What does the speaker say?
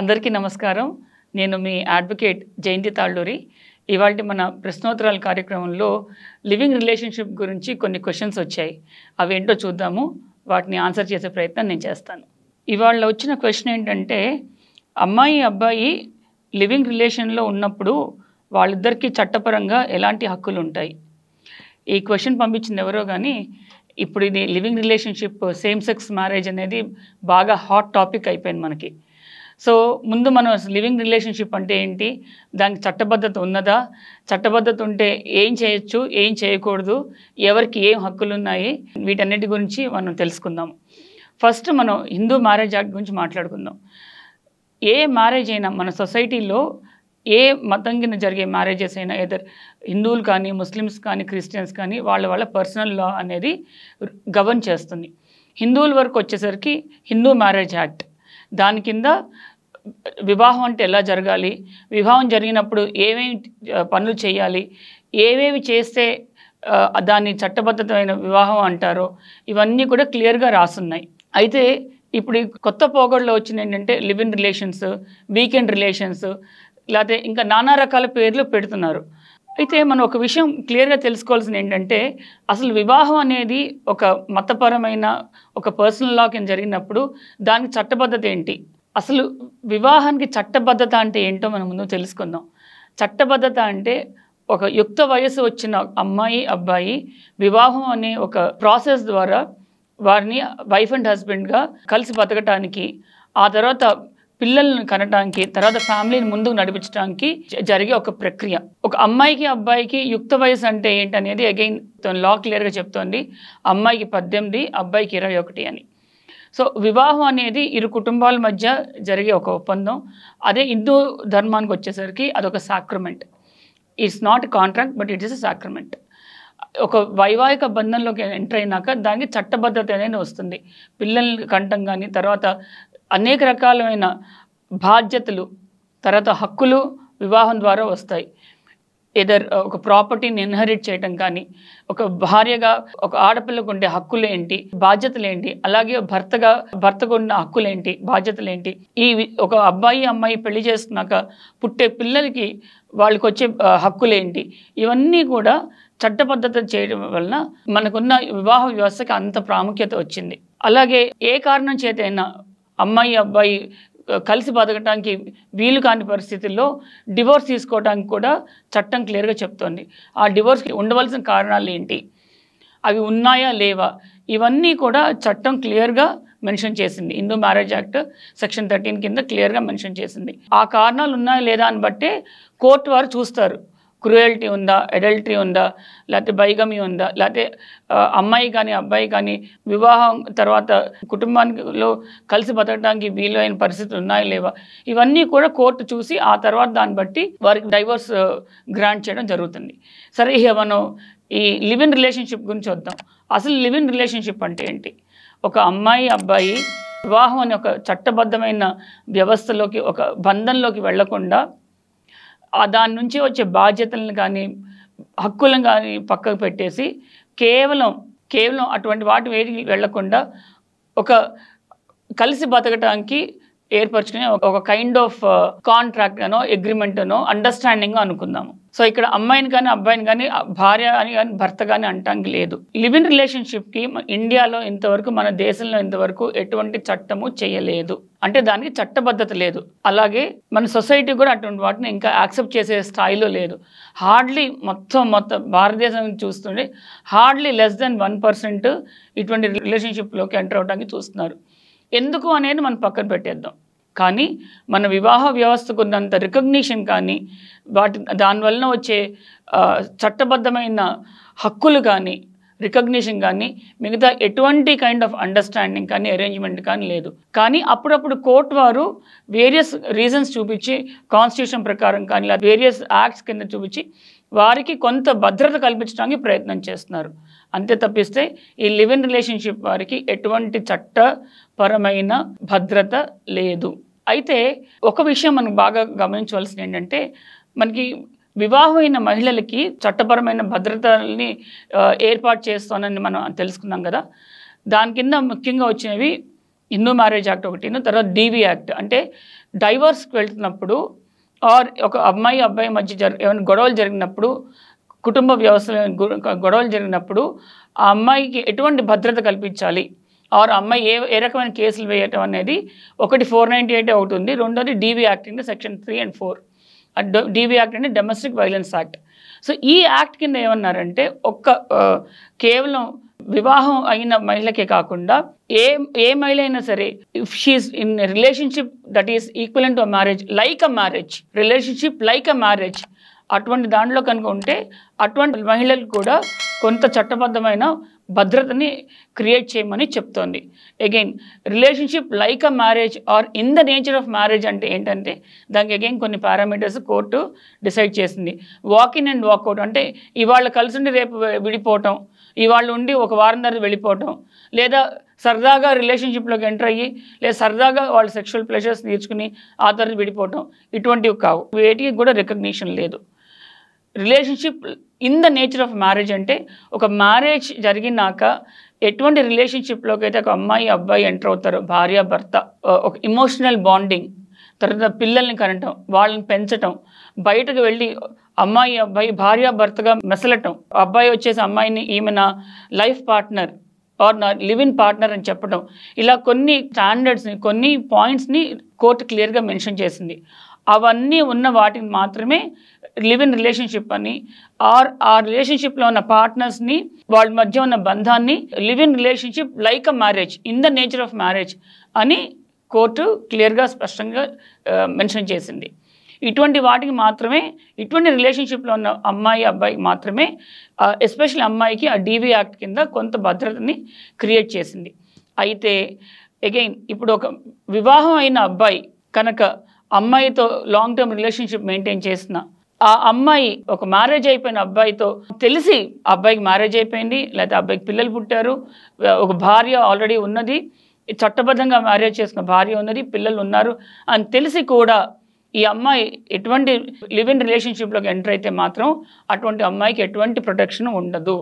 అందరికీ నమస్కారం నేను మీ అడ్వకేట్ జయంతి తాళ్ళూరి ఇవాళ మన ప్రశ్నోత్తరాల కార్యక్రమంలో లివింగ్ రిలేషన్షిప్ గురించి కొన్ని క్వశ్చన్స్ వచ్చాయి అవి ఏంటో చూద్దాము వాటిని ఆన్సర్ చేసే ప్రయత్నం నేను చేస్తాను ఇవాళ వచ్చిన క్వశ్చన్ ఏంటంటే అమ్మాయి అబ్బాయి లివింగ్ రిలేషన్లో ఉన్నప్పుడు వాళ్ళిద్దరికీ చట్టపరంగా ఎలాంటి హక్కులు ఉంటాయి ఈ క్వశ్చన్ పంపించిన ఎవరో కానీ ఇప్పుడు ఇది living relationship same sex marriage అనేది బాగా హాట్ టాపిక్ అయిపోయింది మనకి సో ముందు మనం లివింగ్ రిలేషన్షిప్ అంటే ఏంటి దానికి చట్టబద్ధత ఉన్నదా చట్టబద్ధత ఉంటే ఏం చేయొచ్చు ఏం చేయకూడదు ఎవరికి ఏం హక్కులు ఉన్నాయి వీటన్నిటి గురించి మనం తెలుసుకుందాం ఫస్ట్ మనం హిందూ మ్యారేజ్ యాక్ట్ గురించి మాట్లాడుకుందాం ఏ మ్యారేజ్ అయినా మన సొసైటీలో ఏ మతం కింద జరిగే మ్యారేజెస్ అయినా ఏదర్ హిందువులు కానీ ముస్లిమ్స్ కానీ క్రిస్టియన్స్ కానీ వాళ్ళ వాళ్ళ పర్సనల్ లా అనేది గవర్న్ చేస్తుంది హిందువుల వరకు వచ్చేసరికి హిందూ మ్యారేజ్ యాక్ట్ దాని కింద వివాహం అంటే ఎలా జరగాలి వివాహం జరిగినప్పుడు ఏమేమి పనులు చేయాలి ఏవేవి చేస్తే దాన్ని చట్టబద్ధమైన వివాహం అంటారో ఇవన్నీ కూడా క్లియర్గా రాసున్నాయి అయితే ఇప్పుడు కొత్త పోగడలో వచ్చిన ఏంటంటే live in relations weekend relations లేకపోతే ఇంకా నానా రకాల పేర్లు పెడుతున్నారు అయితే మనం ఒక విషయం క్లియర్గా తెలుసుకోవాల్సింది ఏంటంటే అసలు వివాహం అనేది ఒక మతపరమైన ఒక పర్సనల్ లా కింద జరిగినప్పుడు దానికి చట్టబద్ధత ఏంటి అసలు వివాహానికి చట్టబద్ధత అంటే ఏంటో మనం ముందు తెలుసుకుందాం చట్టబద్ధత అంటే ఒక యుక్త వయసు వచ్చిన అమ్మాయి అబ్బాయి వివాహం అనే ఒక ప్రాసెస్ ద్వారా వారిని వైఫ్ అండ్ హస్బెండ్గా కలిసి బతకటానికి ఆ తర్వాత పిల్లలను కనడానికి తర్వాత ఫ్యామిలీని ముందుకు నడిపించడానికి జరిగే ఒక ప్రక్రియ ఒక అమ్మాయికి అబ్బాయికి యుక్త వయసు అంటే ఏంటనేది అగైన్ లా క్లియర్గా చెప్తోంది అమ్మాయికి పద్దెనిమిది అబ్బాయికి ఇరవై ఒకటి అని సో వివాహం అనేది ఇరు కుటుంబాల మధ్య జరిగే ఒక ఒప్పందం అదే హిందూ ధర్మానికి వచ్చేసరికి అదొక sacrament it's not contract but it is a sacrament ఒక వైవాహిక బంధంలోకి ఎంటర్ అయినాక దానికి చట్టబద్ధత అనేది వస్తుంది పిల్లల్ని కంటం కానీ తర్వాత అనేక రకాలమైన బాధ్యతలు తర్వాత హక్కులు వివాహం ద్వారా వస్తాయి ఏదర్ ఒక ప్రాపర్టీని ఇన్హెరిట్ చేయటం కానీ ఒక భార్యగా ఒక ఆడపిల్లకు ఉండే హక్కులు ఏంటి బాధ్యతలు ఏంటి అలాగే భర్తగా భర్తకు ఉన్న హక్కులు ఏంటి బాధ్యతలు ఏంటి ఈ ఒక అబ్బాయి అమ్మాయి పెళ్లి చేస్తున్నాక పుట్టే పిల్లలకి వాళ్ళకి వచ్చే హక్కులు ఏంటి ఇవన్నీ కూడా చట్టబద్ధత చేయడం వలన మనకున్న వివాహ వ్యవస్థకి అంత ప్రాముఖ్యత వచ్చింది అలాగే ఏ కారణం చేతైనా అమ్మాయి అబ్బాయి కలిసి బతకడానికి వీలు కాని పరిస్థితుల్లో డివోర్స్ తీసుకోవడానికి కూడా చట్టం క్లియర్గా చెప్తోంది ఆ డివోర్స్కి ఉండవలసిన కారణాలు ఏంటి అవి ఉన్నాయా లేవా ఇవన్నీ కూడా చట్టం క్లియర్గా మెన్షన్ చేసింది Hindu marriage act section thirteen కింద క్లియర్గా మెన్షన్ చేసింది ఆ కారణాలు ఉన్నాయా లేదా అని బట్టే కోర్టు వారు చూస్తారు క్రూయల్టీ ఉందా అడల్టరీ ఉందా లేకపోతే బైగమి ఉందా లేకపోతే అమ్మాయి కానీ అబ్బాయి కానీ వివాహం తర్వాత కుటుంబానికిలో కలిసి బతకడానికి వీలు అయిన పరిస్థితులు ఉన్నాయా లేవా ఇవన్నీ కూడా కోర్టు చూసి ఆ తర్వాత దాన్ని బట్టి వారికి డైవర్స్ గ్రాంట్ చేయడం జరుగుతుంది సరే ఇక మనం ఈ లివ్ ఇన్ రిలేషన్షిప్ గురించి వద్దాం అసలు లివ్ ఇన్ రిలేషన్షిప్ అంటే ఏంటి ఒక అమ్మాయి అబ్బాయి వివాహం అనే ఒక చట్టబద్ధమైన వ్యవస్థలోకి ఒక బంధంలోకి వెళ్లకుండా దాని నుంచి వచ్చే బాధ్యతలను కానీ హక్కులను కానీ పక్కకు పెట్టేసి కేవలం కేవలం అటువంటి వాటి వేడికి వెళ్లకుండా ఒక కలిసి బతకటానికి ఏర్పరచుకునే ఒక కైండ్ ఆఫ్ కాంట్రాక్ట్ అనో అగ్రిమెంట్ అనో అండర్స్టాండింగ్ అనుకుందాము సో ఇక్కడ అమ్మాయిని కానీ అబ్బాయిని కానీ భార్య అని కానీ భర్త కానీ అంటానికి లేదు లివ్ ఇన్ రిలేషన్షిప్కి ఇండియాలో ఇంతవరకు మన దేశంలో ఇంతవరకు ఎటువంటి చట్టము చేయలేదు అంటే దానికి చట్టబద్ధత లేదు అలాగే మన సొసైటీ కూడా అటువంటి వాటిని ఇంకా యాక్సెప్ట్ చేసే స్థాయిలో లేదు హార్డ్లీ మొత్తం మొత్తం భారతదేశం చూస్తుంటే hardly less than one percent ఇటువంటి రిలేషన్షిప్లోకి ఎంటర్ అవడానికి చూస్తున్నారు ఎందుకు అనేది మనం పక్కన పెట్టేద్దాం కానీ మన వివాహ వ్యవస్థకు ఉన్నంత రికగ్నిషన్ కానీ వాటి దానివలన వచ్చే చట్టబద్ధమైన హక్కులు కానీ రికగ్నిషన్ కానీ మిగతా ఎటువంటి కైండ్ ఆఫ్ అండర్స్టాండింగ్ కానీ అరేంజ్మెంట్ కానీ లేదు కానీ అప్పుడప్పుడు కోర్టు వారు వేరియస్ రీజన్స్ చూపించి కాన్స్టిట్యూషన్ ప్రకారం కానీ వేరియస్ యాక్ట్స్ కింద చూపించి వారికి కొంత భద్రత కల్పించడానికి ప్రయత్నం చేస్తున్నారు అంతే తప్పిస్తే ఈ లివ్ ఇన్ రిలేషన్షిప్ వారికి ఎటువంటి చట్టపరమైన భద్రత లేదు అయితే ఒక విషయం మనం బాగా గమనించవలసింది ఏంటంటే మనకి వివాహమైన మహిళలకి చట్టపరమైన భద్రతల్ని ఏర్పాటు చేస్తానని మనం తెలుసుకున్నాం కదా దాని కింద ముఖ్యంగా వచ్చినవి హిందూ మ్యారేజ్ యాక్ట్ ఒకటి తర్వాత డీవీ యాక్ట్ అంటే డైవర్స్కి వెళ్తున్నప్పుడు ఆర్ ఒక అమ్మాయి అబ్బాయి మధ్య జరి ఏమైనా గొడవలు జరిగినప్పుడు కుటుంబ వ్యవస్థ గొడవలు జరిగినప్పుడు ఆ అమ్మాయికి ఎటువంటి భద్రత కల్పించాలి ఆర్ అమ్మాయి ఏ ఏ రకమైన కేసులు వేయటం అనేది ఒకటి ఫోర్ నైంటీ ఎయిట్ ఒకటి ఉంది రెండోది డీవీ యాక్ట్ అంటే section three and four DV act అంటే డొమెస్టిక్ వైలెన్స్ యాక్ట్ సో ఈ యాక్ట్ కింద ఏమన్నారంటే ఒక్క కేవలం వివాహం అయిన మహిళకే కాకుండా ఏ ఏ మహిళ అయినా సరే if she is in relationship that is equal to a marriage like a marriage relationship like a marriage అటువంటి దాంట్లో కనుక ఉంటే అటువంటి మహిళలు కూడా కొంత చట్టబద్ధమైన భద్రతని క్రియేట్ చేయమని చెప్తోంది again relationship like a marriage or in the nature of marriage అంటే ఏంటంటే దానికి అగైన్ కొన్ని పారామీటర్స్ కోర్టు డిసైడ్ చేసింది వాక్ ఇన్ అండ్ వాక్అవుట్ అంటే ఇవాళ కలిసి ఉండి రేపు విడిపోవటం ఇవాళ ఉండి ఒక వారం తర్వాత వెళ్ళిపోవటం లేదా సరదాగా రిలేషన్షిప్లోకి ఎంటర్ అయ్యి లేదా సరదాగా వాళ్ళ సెక్షువల్ ప్లెషర్స్ తీర్చుకుని ఆ తర్వాత విడిపోవటం ఇటువంటివి కావు వేటికి కూడా రికగ్నిషన్ లేదు relationship in the nature of marriage అంటే ఒక మ్యారేజ్ జరిగినాక ఎటువంటి రిలేషన్షిప్లోకి అయితే ఒక అమ్మాయి అబ్బాయి ఎంటర్ అవుతారు భార్య భర్త ఒక ఇమోషనల్ బాండింగ్ తర్వాత పిల్లల్ని కనటం వాళ్ళని పెంచటం బయటకు వెళ్ళి అమ్మాయి అబ్బాయి భార్య భర్తగా మెసలటం అబ్బాయి వచ్చేసి అమ్మాయిని ఈమె నా లైఫ్ పార్ట్నర్ ఆర్ నా లివ్ ఇన్ పార్ట్నర్ అని చెప్పడం ఇలా కొన్ని స్టాండర్డ్స్ని కొన్ని పాయింట్స్ని కోర్టు క్లియర్గా మెన్షన్ చేసింది అవన్నీ ఉన్న వాటిని మాత్రమే లివ్ ఇన్ రిలేషన్షిప్ అని ఆర్ ఆ రిలేషన్షిప్లో ఉన్న పార్ట్నర్స్ని వాళ్ళ మధ్య ఉన్న బంధాన్ని live in relationship like a marriage in the nature of marriage అని కోర్టు క్లియర్గా స్పష్టంగా మెన్షన్ చేసింది ఇటువంటి వాటికి మాత్రమే ఇటువంటి రిలేషన్షిప్లో ఉన్న అమ్మాయి అబ్బాయికి మాత్రమే ఎస్పెషల్ అమ్మాయికి ఆ డీవీ యాక్ట్ కింద కొంత భద్రతని క్రియేట్ చేసింది అయితే అగైన్ ఇప్పుడు ఒక వివాహం అయిన అబ్బాయి కనుక అమ్మాయితో లాంగ్ టర్మ్ రిలేషన్షిప్ మెయింటైన్ చేసిన ఆ అమ్మాయి ఒక మ్యారేజ్ అయిపోయిన అబ్బాయితో తెలిసి అబ్బాయికి మ్యారేజ్ అయిపోయింది లేకపోతే అబ్బాయికి పిల్లలు పుట్టారు ఒక భార్య ఆల్రెడీ ఉన్నది చట్టబద్ధంగా మ్యారేజ్ చేసిన భార్య ఉన్నది పిల్లలు ఉన్నారు అని తెలిసి కూడా ఈ అమ్మాయి ఎటువంటి లివ్ ఇన్ రిలేషన్షిప్లోకి ఎంటర్ అయితే మాత్రం అటువంటి అమ్మాయికి ఎటువంటి ప్రొటెక్షన్ ఉండదు